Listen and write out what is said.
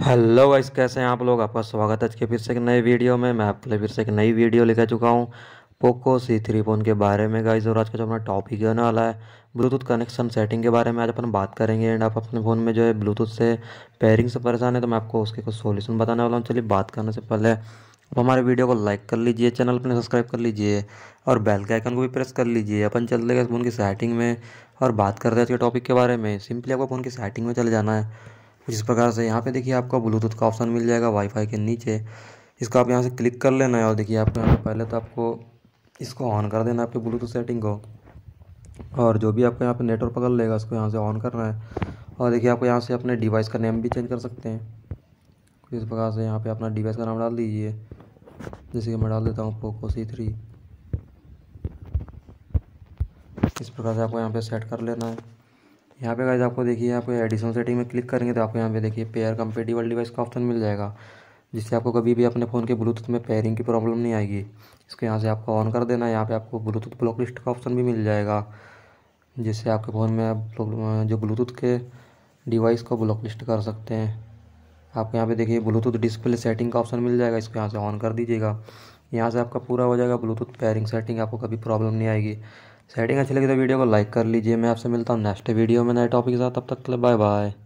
hello guys कैसे हैं आप लोग आपका स्वागत है आज के फिर से एक नए वीडियो में मैं आपके लिए फिर से एक नई वीडियो लेकर चुका हूं पोको सी थ्री फोन के बारे में गाइस और आज का जो अपना टॉपिक होने वाला है ब्लूटूथ कनेक्शन सेटिंग के बारे में आज अपन बात करेंगे एंड आप अपने फ़ोन में जो है ब्लूटूथ से पेयरिंग से परेशान है तो मैं आपको उसके कुछ सोल्यूशन बताने वाला हूँ चलिए बात करने से पहले आप हमारे वीडियो को लाइक कर लीजिए चैनल अपने सब्सक्राइब कर लीजिए और बेल के आइकन को भी प्रेस कर लीजिए अपन चल देगा फ़ोन की सेटिंग में और बात करते हैं आज के टॉपिक के बारे में सिंपली आपको फ़ोन की सेटिंग में चले जाना है जिस प्रकार से यहाँ पे देखिए आपको ब्लूटूथ का ऑप्शन मिल जाएगा वाईफाई के नीचे इसको आप यहाँ से क्लिक कर लेना है और देखिए आपको यहाँ पर पहले तो आपको इसको ऑन कर देना है आपके ब्लूटूथ सेटिंग को और जो भी आपको यहाँ पे नेटवर्क पकड़ लेगा उसको यहाँ से ऑन करना है और देखिए आपको यहाँ से अपने डिवाइस का नेम भी चेंज कर सकते हैं इस प्रकार से यहाँ पर अपना डिवाइस का नाम डाल दीजिए जैसे कि मैं डाल देता हूँ पोको सी थ्री इस प्रकार से आपको यहाँ पे सेट कर लेना है यहाँ पे गाइज आपको देखिए आपको एडिशन सेटिंग में क्लिक करेंगे तो आपको यहाँ पे देखिए पेयर कंपेटेबल डिवाइस का ऑप्शन मिल जाएगा जिससे आपको कभी भी अपने फ़ोन के ब्लूटूथ में पेयरिंग की प्रॉब्लम नहीं आएगी इसको यहाँ से आपको ऑन कर देना है यहाँ पे आपको ब्लूटूथ ब्लॉक लिस्ट का ऑप्शन भी मिल जाएगा जिससे आपके फ़ोन में आप जो ब्लूटूथ के डिवाइस को ब्लॉक लिस्ट कर सकते हैं आपको यहाँ पे देखिए ब्लूटूथ डिस्प्ले सेटिंग का ऑप्शन मिल जाएगा इसको यहाँ से ऑन कर दीजिएगा यहाँ से आपका पूरा हो जाएगा ब्लूटूथ पेयरिंग सेटिंग आपको कभी प्रॉब्लम नहीं आएगी सेटिंग अच्छी लगी तो वीडियो को लाइक कर लीजिए मैं आपसे मिलता हूँ नेक्स्ट वीडियो में नए टॉपिक के साथ तब तक बाय बाय